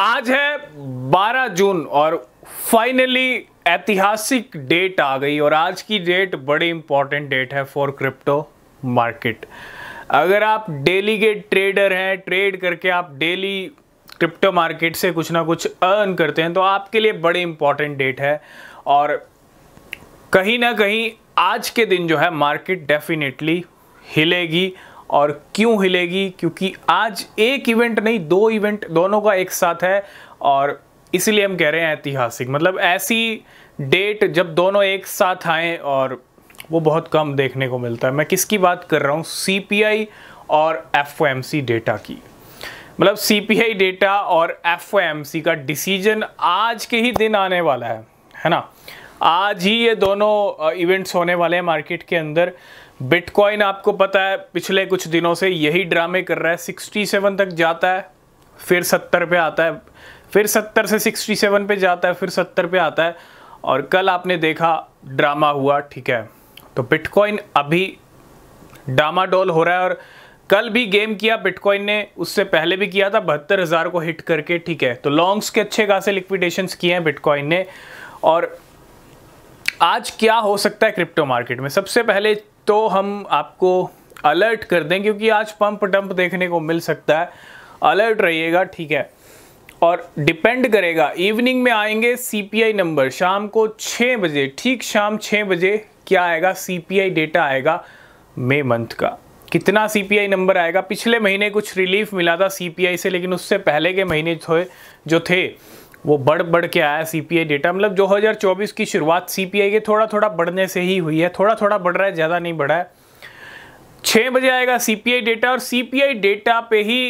आज है 12 जून और फाइनली ऐतिहासिक डेट आ गई और आज की डेट बड़ी इंपॉर्टेंट डेट है फॉर क्रिप्टो मार्केट अगर आप डेली के ट्रेडर हैं ट्रेड करके आप डेली क्रिप्टो मार्केट से कुछ ना कुछ अर्न करते हैं तो आपके लिए बड़ी इंपॉर्टेंट डेट है और कहीं ना कहीं आज के दिन जो है मार्केट डेफिनेटली हिलेगी और क्यों हिलेगी क्योंकि आज एक इवेंट नहीं दो इवेंट दोनों का एक साथ है और इसीलिए हम कह रहे हैं ऐतिहासिक मतलब ऐसी डेट जब दोनों एक साथ आए और वो बहुत कम देखने को मिलता है मैं किसकी बात कर रहा हूँ सी और एफ डेटा की मतलब सी डेटा और एफ का डिसीजन आज के ही दिन आने वाला है है ना आज ही ये दोनों इवेंट्स होने वाले हैं मार्केट के अंदर बिटकॉइन आपको पता है पिछले कुछ दिनों से यही ड्रामे कर रहा है सिक्सटी सेवन तक जाता है फिर सत्तर पे आता है फिर सत्तर से सिक्सटी सेवन पे जाता है फिर सत्तर पे आता है और कल आपने देखा ड्रामा हुआ ठीक है तो बिटकॉइन अभी डामाडोल हो रहा है और कल भी गेम किया बिटकॉइन ने उससे पहले भी किया था बहत्तर हज़ार को हिट करके ठीक है तो लॉन्ग्स के अच्छे खासे लिक्विडेशंस किए हैं बिटकॉइन ने और आज क्या हो सकता है क्रिप्टो मार्केट में सबसे पहले तो हम आपको अलर्ट कर दें क्योंकि आज पंप डंप देखने को मिल सकता है अलर्ट रहिएगा ठीक है और डिपेंड करेगा इवनिंग में आएंगे सीपीआई नंबर शाम को छः बजे ठीक शाम छः बजे क्या आएगा सीपीआई डेटा आएगा मे मंथ का कितना सीपीआई नंबर आएगा पिछले महीने कुछ रिलीफ मिला था सीपीआई से लेकिन उससे पहले के महीने जो थे वो बढ़ बढ़ के आया सी डेटा मतलब 2024 की शुरुआत सी के थोड़ा थोड़ा बढ़ने से ही हुई है थोड़ा थोड़ा बढ़ रहा है ज़्यादा नहीं बढ़ा है छः बजे आएगा सी डेटा और सी डेटा पे ही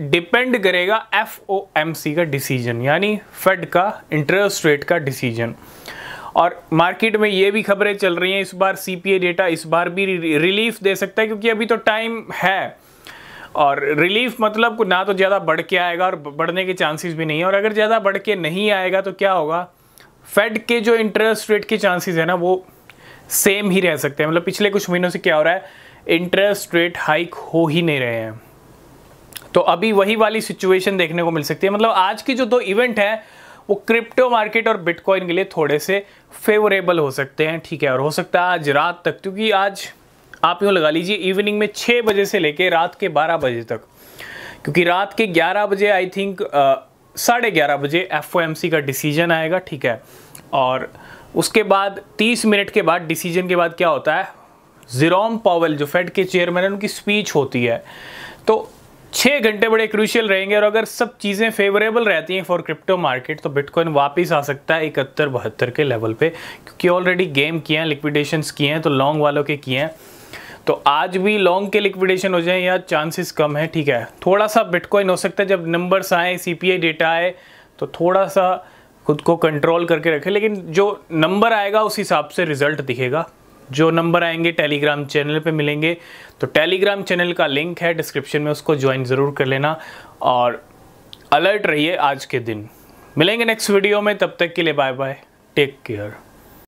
डिपेंड करेगा एफ का डिसीजन यानी फेड का इंटरेस्ट रेट का डिसीजन और मार्केट में ये भी खबरें चल रही हैं इस बार सी डेटा इस बार भी रिलीफ दे सकता है क्योंकि अभी तो टाइम है और रिलीफ मतलब ना तो ज़्यादा बढ़ के आएगा और बढ़ने के चांसेस भी नहीं है और अगर ज़्यादा बढ़ के नहीं आएगा तो क्या होगा फेड के जो इंटरेस्ट रेट के चांसेस है ना वो सेम ही रह सकते हैं मतलब पिछले कुछ महीनों से क्या हो रहा है इंटरेस्ट रेट हाइक हो ही नहीं रहे हैं तो अभी वही वाली सिचुएशन देखने को मिल सकती है मतलब आज की जो दो इवेंट हैं वो क्रिप्टो मार्केट और बिटकॉइन के लिए थोड़े से फेवरेबल हो सकते हैं ठीक है और हो सकता है आज रात तक क्योंकि आज आप यूँ लगा लीजिए इवनिंग में छः बजे से लेके रात के बारह बजे तक क्योंकि रात के ग्यारह बजे आई थिंक साढ़े ग्यारह बजे एफ का डिसीजन आएगा ठीक है और उसके बाद तीस मिनट के बाद डिसीजन के बाद क्या होता है जीरोम पावल जो फेड के चेयरमैन हैं उनकी स्पीच होती है तो छः घंटे बड़े क्रूशियल रहेंगे और अगर सब चीज़ें फेवरेबल रहती हैं फॉर क्रिप्टो मार्केट तो बिटकॉइन वापस आ सकता है इकहत्तर बहत्तर के लेवल पे क्योंकि ऑलरेडी गेम किए हैं लिक्विडेशंस किए हैं तो लॉन्ग वालों के किए हैं तो आज भी लॉन्ग के लिक्विडेशन हो जाए या चांसेस कम है ठीक है थोड़ा सा बिटकॉइन हो सकता है जब नंबर्स आए आई डेटा आए तो थोड़ा सा खुद को कंट्रोल करके रखें लेकिन जो नंबर आएगा उस हिसाब से रिजल्ट दिखेगा जो नंबर आएंगे टेलीग्राम चैनल पे मिलेंगे तो टेलीग्राम चैनल का लिंक है डिस्क्रिप्शन में उसको ज्वाइन ज़रूर कर लेना और अलर्ट रहिए आज के दिन मिलेंगे नेक्स्ट वीडियो में तब तक के लिए बाय बाय टेक केयर